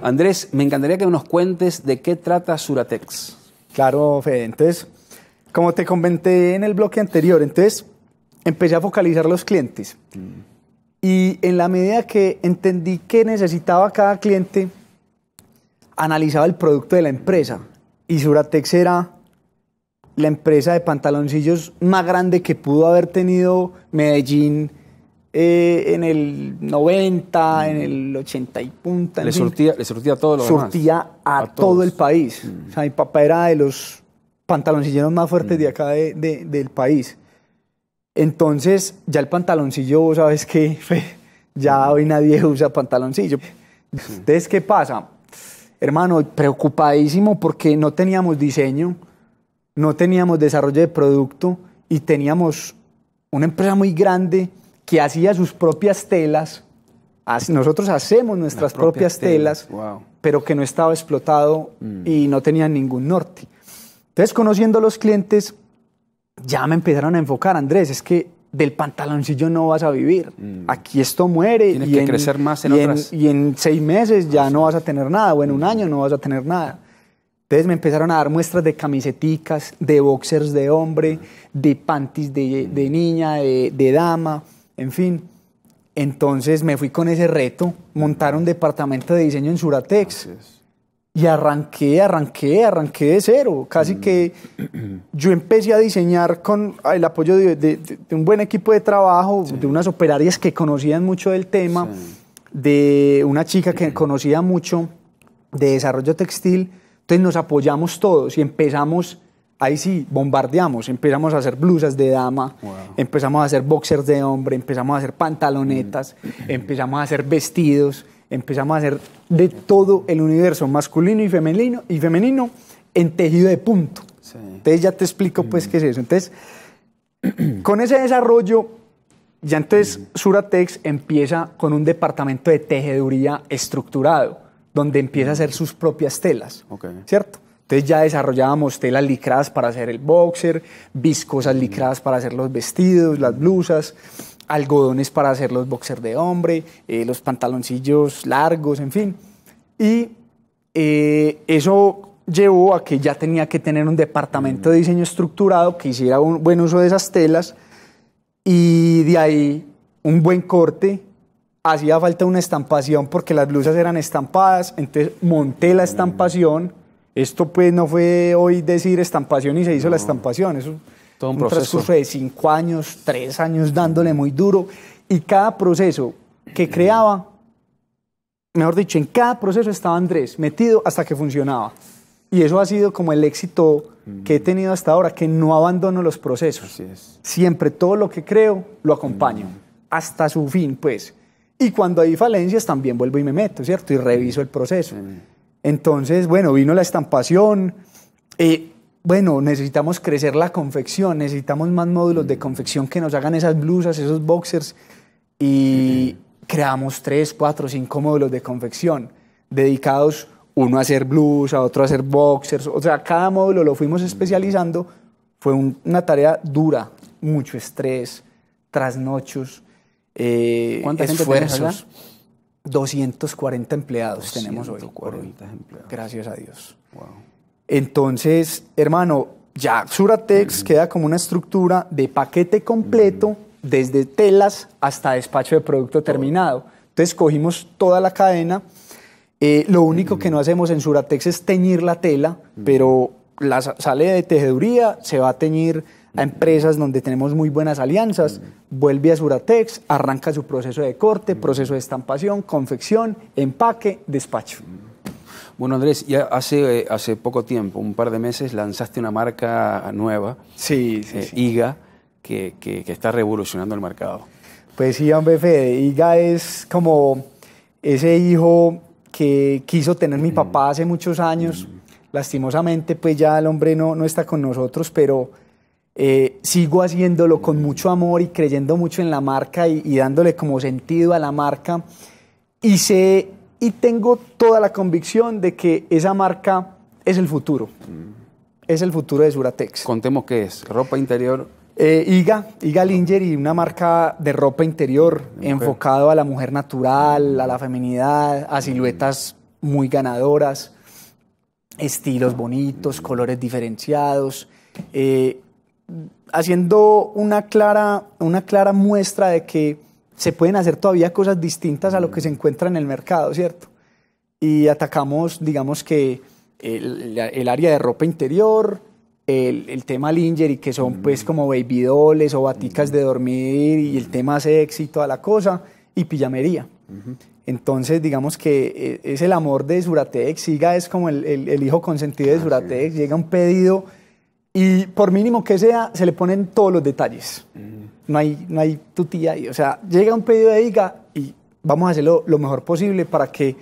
Andrés, me encantaría que nos cuentes de qué trata Suratex. Claro, Fede. Entonces, como te comenté en el bloque anterior, entonces empecé a focalizar los clientes. Mm. Y en la medida que entendí qué necesitaba cada cliente, analizaba el producto de la empresa. Y Suratex era la empresa de pantaloncillos más grande que pudo haber tenido Medellín eh, en el 90, en el 80 y punta. Le, surtía, le todo lo Surtía a, todo el país. Mm. O sea, mi papá era de los pantaloncilleros más fuertes de mm. acá de, del país. Entonces, ya el pantaloncillo, sabes que ya mm. hoy nadie usa pantaloncillo. Entonces, ¿qué pasa? Hermano, preocupadísimo porque no teníamos diseño, no teníamos desarrollo de producto y teníamos una empresa muy grande que hacía sus propias telas. Nosotros hacemos nuestras propias, telas, pero que no estaba explotado mm. y no tenía ningún norte. Entonces, conociendo a los clientes, ya me empezaron a enfocar, Andrés, es que del pantaloncillo no vas a vivir. Mm. Aquí esto muere. Tienes y que crecer más en otras. y en seis meses ya ah, no vas a tener nada, o en un mm. año no vas a tener nada. Entonces me empezaron a dar muestras de camiseticas, de boxers de hombre, ah. de panties de, niña, de, dama. En fin, entonces me fui con ese reto, montar un departamento de diseño en Suratex. Y arranqué, arranqué, arranqué de cero. Casi mm. que yo empecé a diseñar con ah, el apoyo de, un buen equipo de trabajo, de unas operarias que conocían mucho del tema, de una chica que conocía mucho de desarrollo textil. Entonces nos apoyamos todos y empezamos ahí sí bombardeamos, empezamos a hacer blusas de dama, empezamos a hacer boxers de hombre, empezamos a hacer pantalonetas, mm. empezamos a hacer vestidos, empezamos a hacer de todo el universo masculino y femenino y femenino en tejido de punto. Entonces ya te explico pues mm. qué es eso. Entonces, con ese desarrollo ya entonces mm. Suratex empieza con un departamento de tejeduría estructurado, donde empieza a hacer sus propias telas, ¿cierto? Entonces ya desarrollábamos telas licradas para hacer el boxer, viscosas licradas para hacer los vestidos, las blusas, algodones para hacer los boxers de hombre, eh, los pantaloncillos largos, en fin. Y eh, eso llevó a que ya tenía que tener un departamento de diseño estructurado que hiciera un buen uso de esas telas y de ahí un buen corte. Hacía falta una estampación porque las blusas eran estampadas, entonces monté la estampación esto pues no fue hoy decir estampación y se hizo la estampación, es un, proceso. de cinco años, tres años dándole muy duro y cada proceso que creaba, mejor dicho, en cada proceso estaba Andrés metido hasta que funcionaba. Y eso ha sido como el éxito que he tenido hasta ahora, que no abandono los procesos. Siempre todo lo que creo lo acompaño hasta su fin, pues. Y cuando hay falencias también vuelvo y me meto, ¿cierto? Y reviso el proceso. Entonces, bueno, vino la estampación. Eh, bueno, necesitamos crecer la confección, necesitamos más módulos de mm. confección que nos hagan esas blusas, esos boxers. Y creamos tres, cuatro, cinco módulos de confección dedicados uno a hacer blusa, otro a hacer boxers. O sea, cada módulo lo fuimos mm. especializando. Fue una tarea dura, mucho estrés, trasnochos, eh, ¿Cuánta esfuerzos. 240 empleados tenemos hoy. Gracias a Dios. Wow. Entonces, hermano, ya Suratex queda como una estructura de paquete completo, desde telas hasta despacho de producto terminado. Entonces cogimos toda la cadena. Eh, lo único que no hacemos en Suratex es teñir la tela, pero la sale de tejeduría, se va a teñir a empresas donde tenemos muy buenas alianzas, vuelve a Suratex, arranca su proceso de corte, proceso de estampación, confección, empaque, despacho. Bueno, Andrés, ya hace, eh, hace poco tiempo, un par de meses, lanzaste una marca nueva, sí, eh, IGA, que, está revolucionando el mercado. Pues sí, hombre, Fede, IGA es como ese hijo que quiso tener mi mm. papá hace muchos años. Mm. Lastimosamente, pues ya el hombre no, no está con nosotros, pero eh, sigo haciéndolo con mucho amor y creyendo mucho en la marca y, dándole como sentido a la marca. Y sé y tengo toda la convicción de que esa marca es el futuro. Mm. Es el futuro de Suratex. Contemos qué es. Ropa interior. Eh, Iga, Iga Linger y una marca de ropa interior enfocado a la mujer natural, a la feminidad, a siluetas muy ganadoras, estilos bonitos, colores diferenciados. Eh, haciendo una clara, una clara muestra de que se pueden hacer todavía cosas distintas a lo que se encuentra en el mercado, ¿cierto? Y atacamos, digamos que, el, área de ropa interior, el, tema lingerie, que son pues como baby dolls o baticas de dormir y el tema sexy y toda la cosa, y pillamería. Entonces, digamos que eh, es el amor de Suratex, Siga es como el, hijo consentido de Zuratex, ah, llega un pedido y por mínimo que sea, se le ponen todos los detalles. Mm. No hay, no hay tutía ahí. O sea, llega un pedido de IGA y vamos a hacerlo lo mejor posible para que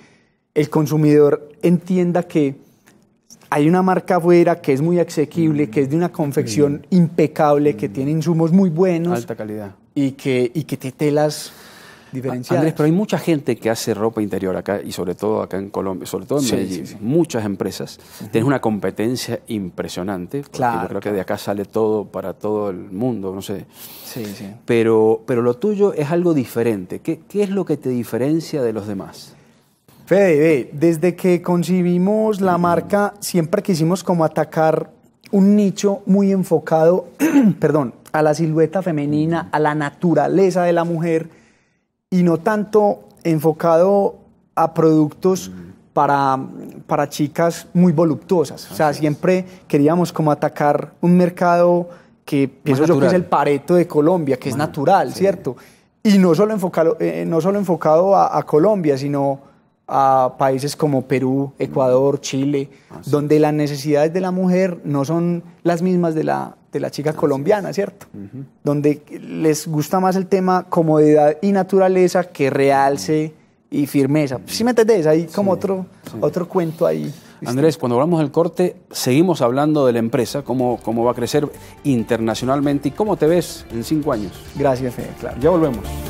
el consumidor entienda que hay una marca afuera que es muy asequible, mm. que es de una confección mm. impecable, que tiene insumos muy buenos. Alta calidad. Y que, y que te telas Andrés, pero hay mucha gente que hace ropa interior acá y sobre todo acá en Colombia, sobre todo en Medellín, muchas empresas. Tienes una competencia impresionante. claro, yo creo que de acá sale todo para todo el mundo, no sé. Sí, sí. Pero, pero lo tuyo es algo diferente. ¿Qué, es lo que te diferencia de los demás? Fede, desde que concibimos la marca, siempre quisimos como atacar un nicho muy enfocado, perdón, a la silueta femenina, a la naturaleza de la mujer y no tanto enfocado a productos para, para chicas muy voluptuosas. o sea, siempre queríamos como atacar un mercado que pienso yo que es el Pareto de Colombia, que es natural, ¿cierto? Y no solo enfocado, eh, no solo enfocado a Colombia, sino a países como Perú, Ecuador, mm. Chile, ah, donde las necesidades de la mujer no son las mismas de la, de la chica colombiana, ¿cierto? Donde les gusta más el tema comodidad y naturaleza que realce mm. y firmeza. si me entendés? Hay como otro, otro cuento ahí. Andrés, cuando hablamos del corte, seguimos hablando de la empresa, cómo, cómo va a crecer internacionalmente y cómo te ves en cinco años. Gracias, Fede, claro. Ya volvemos.